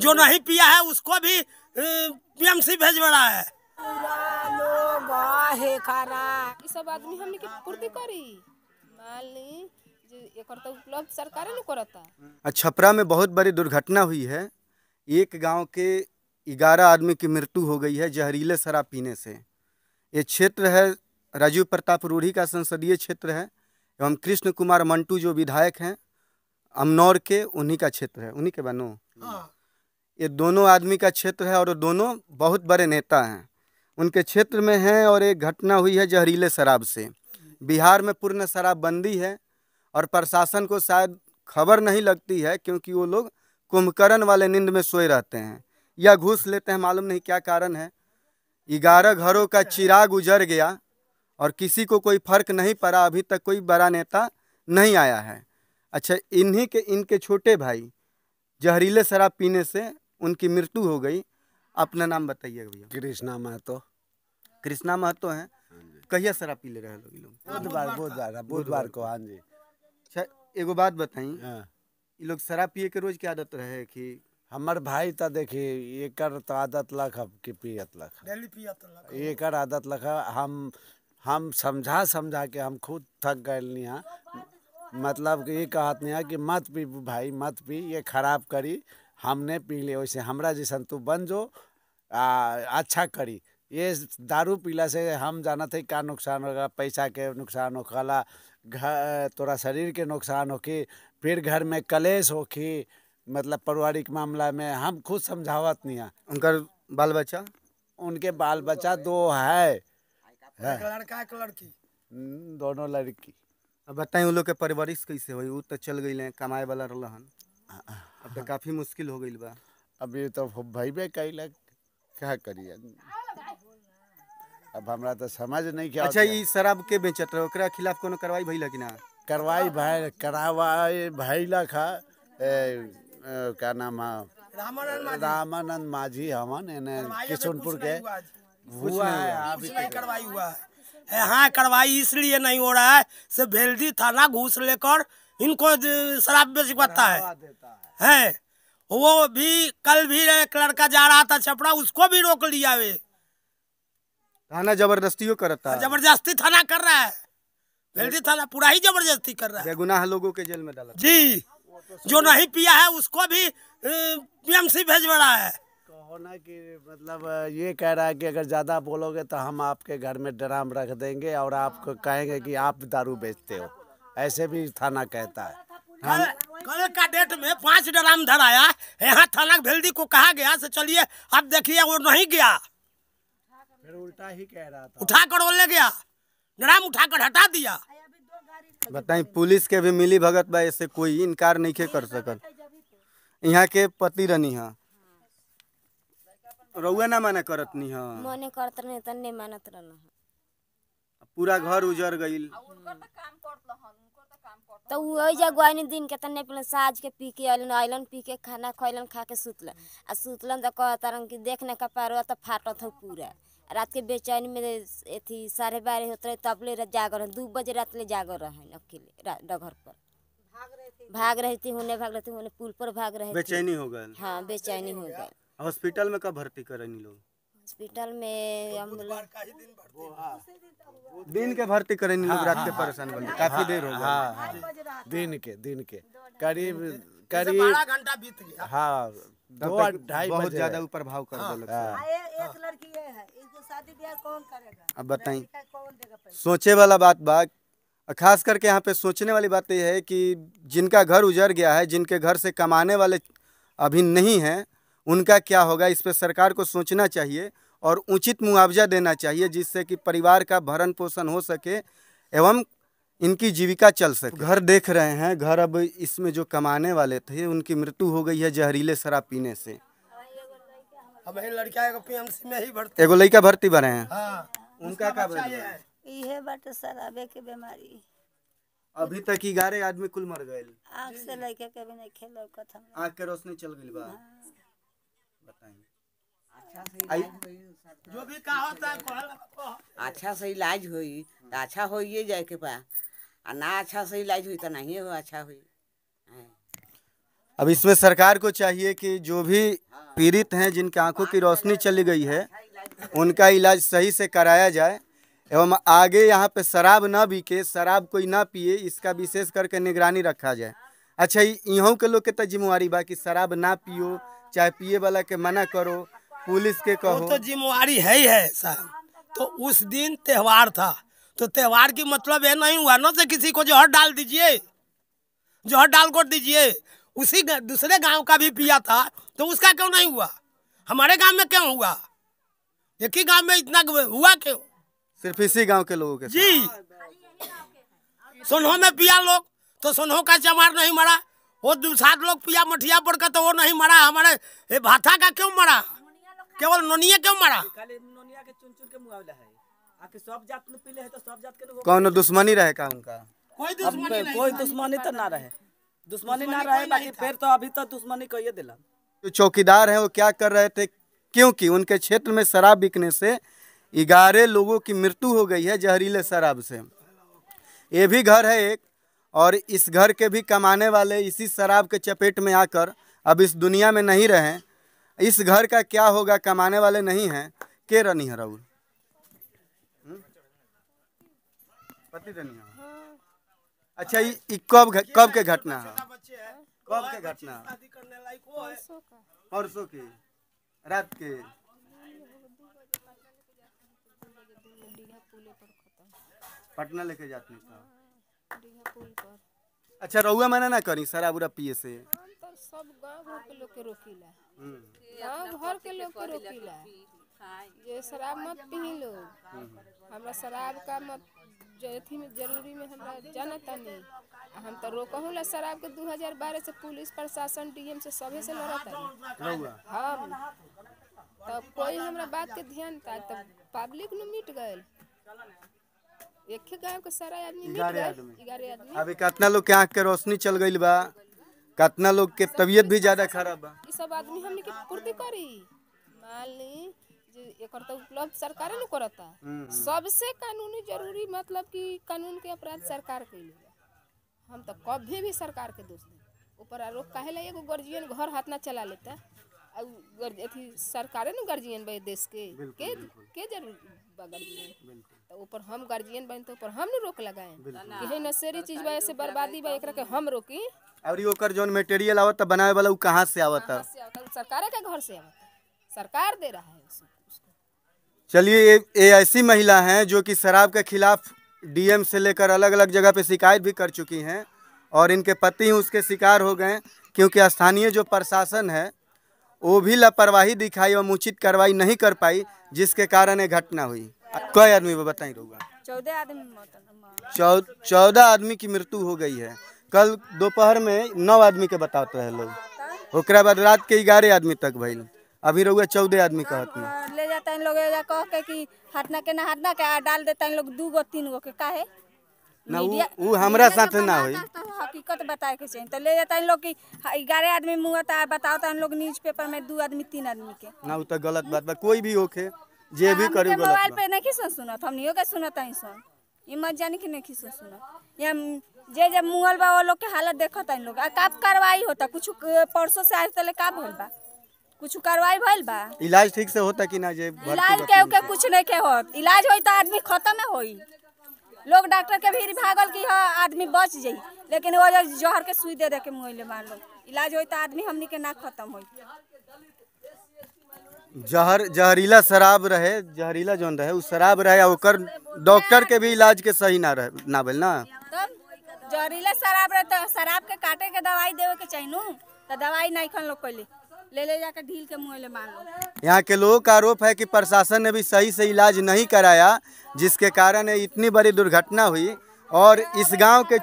जो नहीं पिया है उसको भी पीएमसी बड़ा है सब आदमी हमने पूर्ति करी माली सरकार छपरा में बहुत बड़ी दुर्घटना हुई है एक गांव के ग्यारह आदमी की मृत्यु हो गई है जहरीले शराब पीने से ये क्षेत्र है राजीव प्रताप रूढ़ी का संसदीय क्षेत्र है एवं कृष्ण कुमार मंटू जो विधायक हैं अमनौर के उन्हीं का क्षेत्र है उन्हीं के बनो हाँ। ये दोनों आदमी का क्षेत्र है और दोनों बहुत बड़े नेता हैं उनके क्षेत्र में हैं और एक घटना हुई है जहरीले शराब से बिहार में पूर्ण शराबबंदी है और प्रशासन को शायद खबर नहीं लगती है क्योंकि वो लोग कुंभकर्ण वाले नींद में सोए रहते हैं या घूस लेते हैं मालूम नहीं क्या कारण है ग्यारह घरों का चिराग उजर गया और किसी को कोई फर्क नहीं पड़ा अभी तक कोई बड़ा नेता नहीं आया है अच्छा इन्हीं के इनके छोटे भाई जहरीले शराब पीने से उनकी मृत्यु हो गई अपना नाम बताइए भैया कृष्णा महतो कृष्णा महतो हैं हाँ कहिया शराब पी ले रहे लोग हाँ, बुधवार बुधवार हाँ, बुधवार को हाँ जी अच्छा एगो बात बताई ये लोग शराब पिए के रोज की आदत रहे कि हमार भाई तो देखी एक तो आदत लख कि पियत लख एक आदत लख हम हम समझा समझा के हम खुद थक गए नहीं मतलब कि ये कहत नहीं कि मत पी भाई मत पी ये खराब करी हम नहीं पी ले वैसे हमरा जैसन तू बन जो आ, अच्छा करी ये दारू पीला से हम जाना थे क्या नुकसान होगा पैसा के नुकसान होखला घर तोरा शरीर के नुकसान होखी फिर घर में कलेश होखी मतलब पारिवारिक मामला में हम खुद समझावत नहीं है उनका बाल बच्चा उनके बाल बच्चा दो है, लड़का एक लड़की हम्म, दोनों लड़की अब बताएं उन लोग के परिवारिश कैसे हुई वो तो चल गई कमाए वाला रहा हाँ। तो काफ़ी मुश्किल हो गई बा अभी तो भैबे कैल क्या करिए अब हमरा तो समझ नहीं क्या अच्छा ये शराब के बेचत रहे खिलाफ कोनो कार्रवाई भइल कि ना कार्रवाई भाई करावाई भइल खा का नाम है रामानंद माझी हमन एने किशनपुर के हुआ है अभी कार्रवाई हुआ है हां कार्रवाई इसलिए नहीं हो रहा है से भेलदी थाना घूस लेकर इनको शराब बेचवाता है है वो भी कल भी एक लड़का जा रहा था छपड़ा उसको भी रोक लिया वे थाना जबरदस्ती हो करता है जबरदस्ती थाना कर रहा है जल्दी थाना पूरा ही जबरदस्ती कर रहा है गुनाह लोगों के जेल में डाला जी जो नहीं पिया है उसको भी पीएमसी भेज रहा है कहो कि मतलब ये कह रहा है कि अगर ज़्यादा बोलोगे तो हम आपके घर में ड्राम रख देंगे और आपको कहेंगे कि आप दारू बेचते हो ऐसे भी थाना कहता है कल, हाँ। कल का डेट में पांच ड्राम धराया यहाँ थाना भेल्दी को कहा गया से चलिए अब देखिए वो नहीं गया फिर उल्टा ही कह रहा था उठा कर वो ले गया ड्राम उठा कर हटा दिया बताई पुलिस के भी मिली भगत भाई ऐसे कोई इनकार नहीं के कर सकल यहाँ के पति रनी है हाँ। रउआ ना माना करत नहीं है हाँ। मने करत नहीं तन्ने मानत रहना पूरा घर उजर गइल तो काम करत तो वही जगवानी दिन के तने पिलन साज के पी के अलन अलन पी के खाना खैलन खा के सुतलन आ सुतलन तो कहतरन कि देखने का पारो तो फाटत था पूरा रात के बेचैनी में अथी साढ़े बारह होते रहे तब ले जागर रहे दो बजे रात ले जागर रहे अकेले डगर पर भाग रही थी होने भाग रही थी होने पुल पर भाग रहे बेचैनी हो गई हाँ बेचैनी हो गई हॉस्पिटल में कब भर्ती करनी लोग हॉस्पिटल में एम्बुलेंस हाँ। दिन के भर्ती करें लोग हाँ, रात हाँ, के परेशान बन काफी देर हो गया दिन के दिन के करीब करीब घंटा बीत गया हाँ दो ढाई बहुत ज्यादा ऊपर भाव कर हाँ, एक लड़की है इसको शादी ब्याह कौन करेगा अब बताइए सोचे वाला बात बात खास करके यहाँ पे सोचने वाली बात तो यह है कि जिनका घर उजर गया है जिनके घर से कमाने वाले अभी नहीं हैं उनका क्या होगा इस पे सरकार को सोचना चाहिए और उचित मुआवजा देना चाहिए जिससे कि परिवार का भरण पोषण हो सके एवं इनकी जीविका चल सके घर देख रहे हैं घर अब इसमें जो कमाने वाले थे उनकी मृत्यु हो गई है जहरीले शराब पीने से अब लड़का एगो पीएमसी में ही भर्ती एगो लड़का भर्ती भरे हैं हाँ, उनका का इहे बट शराबे की बीमारी अभी तक ग्यारह आदमी कुल मर गए आग से लड़के कभी भी नहीं खेल आग के रोशनी चल गई बा हाँ। बताइए अच्छा तो जो भी अच्छा से इलाज हुई तो अच्छा होइए जाए के पा और ना अच्छा से इलाज हुई तो नहीं हो अच्छा हुई अब इसमें सरकार को चाहिए कि जो भी हाँ। पीड़ित हैं जिनकी आंखों की रोशनी चली गई है अच्छा उनका इलाज सही से कराया जाए एवं आगे यहाँ पे शराब ना बिके शराब कोई ना पिए इसका विशेष करके निगरानी रखा जाए अच्छा यहाँ के लोग के तो जिम्मेवारी बा कि शराब ना पियो चाहे पिए वाला के मना करो पुलिस के कहो तो जिम्मेवारी है ही है साहब तो उस दिन त्योहार था तो त्योहार की मतलब ये नहीं हुआ ना से किसी को जोहर डाल दीजिए जोहर डाल कर दीजिए उसी दूसरे गांव का भी पिया था तो उसका क्यों नहीं हुआ हमारे गांव में क्यों हुआ एक ही गांव में इतना हुआ क्यों सिर्फ इसी गांव के लोगों के जी सोनहो में पिया लोग तो सोनो का चमार नहीं मरा वो दूसरा लोग पिया मठिया पड़कर तो वो नहीं मरा हमारे भाथा का क्यों मरा केवल नोनिया क्यों मारा खाली नोनिया के चुन के मुआवला है आके सब जात में पीले है तो सब जात के कौन दुश्मनी रहे का उनका कोई दुश्मनी नहीं कोई दुश्मनी तो, तो ना रहे दुश्मनी ना रहे बाकी फिर तो अभी तो दुश्मनी कहिए दिला जो चौकीदार है वो क्या कर रहे थे क्योंकि उनके क्षेत्र में शराब बिकने से ग्यारह लोगों की मृत्यु हो गई है जहरीले शराब से ये भी घर है एक और इस घर के भी कमाने वाले इसी शराब के चपेट में आकर अब इस दुनिया में नहीं रहें इस घर का क्या होगा कमाने वाले नहीं हैं के रनी है राहुल हम्म? अच्छा ये कब कब के घटना है कब के घटना परसों की रात के पटना लेके जाते हैं हाँ। अच्छा रउआ मना ना करी सारा बुरा पिए से हम सब गांव घर के लोग के रोकीला हम्म। गांव घर के लोग के रोकीला ये शराब मत पी लो हम्म। हमरा शराब का मत जथी में जरूरी में हमरा जाना तनी हम तो रोकहू ला शराब के 2012 से पुलिस प्रशासन डीएम से सभी से लड़ा तनी हां तब कोई हमरा बात के ध्यान ता तब पब्लिक नु मिट गए अभी कितना लोग के आँख के रोशनी चल गई बा कितना लोग के तबियत भी ज्यादा खराब सब आदमी हमने के पूर्ति करी मान उपलब्ध सरकार न करता हम्म, हम्म। सबसे कानूनी जरूरी मतलब कि कानून के अपराध सरकार के लिए हम तो कभी भी सरकार के दोष ऊपर आरोप कहे ला एगो गार्जियन घर हाथ ना चला लेता अथी सरकारे न गर्जियन बे देश के के, के जरूर गार्जियन ऊपर हम गार्जियन बन तो ऊपर हम न तो रोक लगाए यही नशेरी तो चीज बा ऐसे बर्बादी बा एकरा के हम रोकी और ओकर जोन मटेरियल आवत त बनावे वाला उ कहां से आवत तो सरकार के घर से आवत सरकार दे रहा है चलिए ये ऐसी महिला हैं जो कि शराब के खिलाफ डीएम से लेकर अलग अलग जगह पे शिकायत भी कर चुकी हैं और इनके पति उसके शिकार हो गए क्योंकि स्थानीय जो प्रशासन है वो भी लापरवाही दिखाई और उचित कार्रवाई नहीं कर पाई जिसके कारण ये घटना हुई कई आदमी बताई चौदह आदमी चौदह आदमी की मृत्यु हो गई है कल दोपहर में नौ आदमी के बताते हैं लोग ओकरा बाद रात के ग्यारह आदमी तक भैल अभी रहुआ चौदह आदमी कहत में ले जाते हैं लोग कह के कि हटना के ना हटना के डाल देते हैं लोग दो गो तीन गो के का है ना ऊ हमरा साथ ना हो हकीकत बताए के चाहिए तो ले जाता है लोग की हाँ, ग्यारह आदमी मुँह होता है बताओ तो हम लोग न्यूज पेपर में दो आदमी तीन आदमी के ना वो तो गलत बात बात कोई भी होके जे हाँ, भी करे गलत मोबाइल पे नहीं सुन सुनत हम नहीं के सुनत ही सुन ई मत जाने कि नहीं सुन सुनत या जे जब मुहल बा वो लोग के हालत देखत हैं लोग का कार्रवाई होता कुछ परसों से आज तले का भइल बा कुछ कार्रवाई भइल बा इलाज ठीक से होता कि ना जे इलाज के कुछ नहीं के होत इलाज होई तो आदमी खत्म है होई लोग डॉक्टर के भीड़ भागल की हाँ आदमी बच जाए लेकिन वो जहर के सुई दे दे के मुँह लो इलाज हो तो आदमी हमने के ना खत्म हो जहर जहरीला शराब रहे जहरीला जौन रहे उस शराब रहे और डॉक्टर के भी इलाज के सही ना रहे ना बोल ना तब जहरीला शराब रहे तो शराब के काटे के दवाई देवे के चाहिए तो दवाई नहीं खन लोग कैली ले ले जाकर ढील के मुँह ले मार लो यहाँ के लोगों का आरोप है कि प्रशासन ने भी सही से इलाज नहीं कराया जिसके कारण इतनी बड़ी दुर्घटना हुई और इस गांव के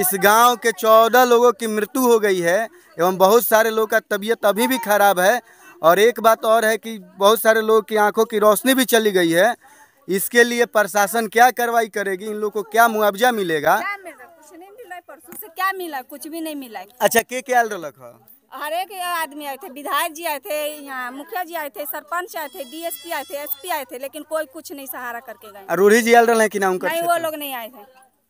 इस गांव के चौदह लोगों की मृत्यु हो गई है एवं बहुत सारे लोगों का तबीयत अभी भी खराब है और एक बात और है कि बहुत सारे लोगों की आंखों की रोशनी भी चली गई है इसके लिए प्रशासन क्या कार्रवाई करेगी इन लोगों को क्या मुआवजा मिलेगा क्या मिला कुछ नहीं मिला परसों से क्या मिला कुछ भी नहीं मिला अच्छा के क्या रख हर एक आदमी आए थे विधायक जी आए थे यहाँ मुखिया जी आए थे सरपंच आए थे डीएसपी आए थे एसपी आए थे लेकिन कोई कुछ नहीं सहारा करके गए रूढ़ी जी आल रहे कि ना नहीं वो लोग नहीं आए थे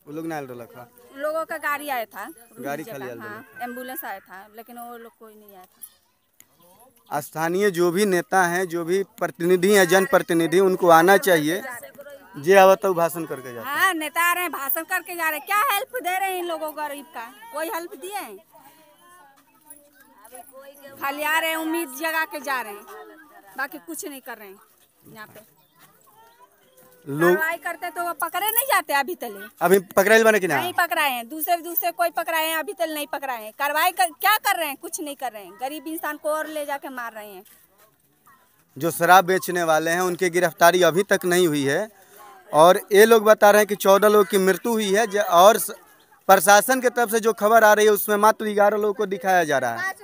वो लोग नहीं आल रहा हाँ। लोगों का गाड़ी आया था गाड़ी खाली हाँ, एम्बुलेंस आया था लेकिन वो लोग कोई नहीं आया था स्थानीय जो भी नेता हैं जो भी प्रतिनिधि है जनप्रतिनिधि उनको आना चाहिए जे आवा तो भाषण करके जा हाँ नेता आ रहे हैं भाषण करके जा रहे हैं क्या हेल्प दे रहे हैं इन लोगों गरीब का कोई हेल्प दिए हैं खाली आ रहे हैं उम्मीद जगा के जा रहे हैं बाकी कुछ नहीं कर रहे हैं यहाँ पे कार्रवाई करते तो वो पकड़े नहीं जाते अभी तले अभी पकड़े बने की नहीं पकड़ाए हैं दूसरे दूसरे कोई पकड़ाए हैं अभी तक नहीं पकड़ाए हैं कार्रवाई कर, क्या कर रहे हैं कुछ नहीं कर रहे हैं गरीब इंसान को और ले जाके मार रहे हैं जो शराब बेचने वाले हैं उनकी गिरफ्तारी अभी तक नहीं हुई है और ये लोग बता रहे हैं कि चौदह लोग की मृत्यु हुई है और प्रशासन की तरफ से जो खबर आ रही है उसमें मात्र ग्यारह लोगों को दिखाया जा रहा है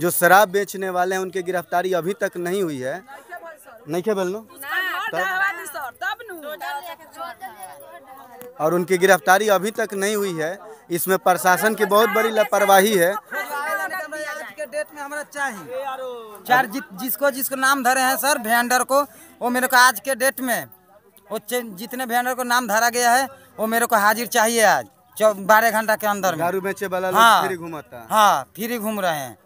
जो शराब बेचने वाले हैं उनकी गिरफ्तारी अभी तक नहीं हुई है नहीं क्या बोलो और उनकी गिरफ्तारी अभी तक नहीं हुई है इसमें प्रशासन की बहुत बड़ी लापरवाही है डेट में हमारा चाहिए चार जि, जिसको जिसको नाम धरे हैं सर भेंडर को वो मेरे को आज के डेट में वो जितने भेंडर को नाम धरा गया है वो मेरे को हाजिर चाहिए आज बारह घंटा के अंदर में बेचे वाला हाँ, फिर घूमता हाँ घूम रहे हैं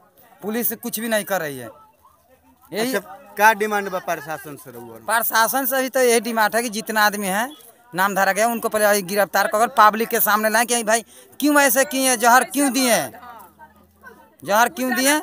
पुलिस कुछ भी नहीं कर रही है यही अच्छा, क्या डिमांड बा प्रशासन से प्रशासन से भी तो यही डिमांड है कि जितना आदमी है नाम धारा गया उनको पहले गिरफ्तार कर पब्लिक के सामने लाए कि भाई क्यों ऐसे किए जहर क्यों दिए जहर क्यों दिए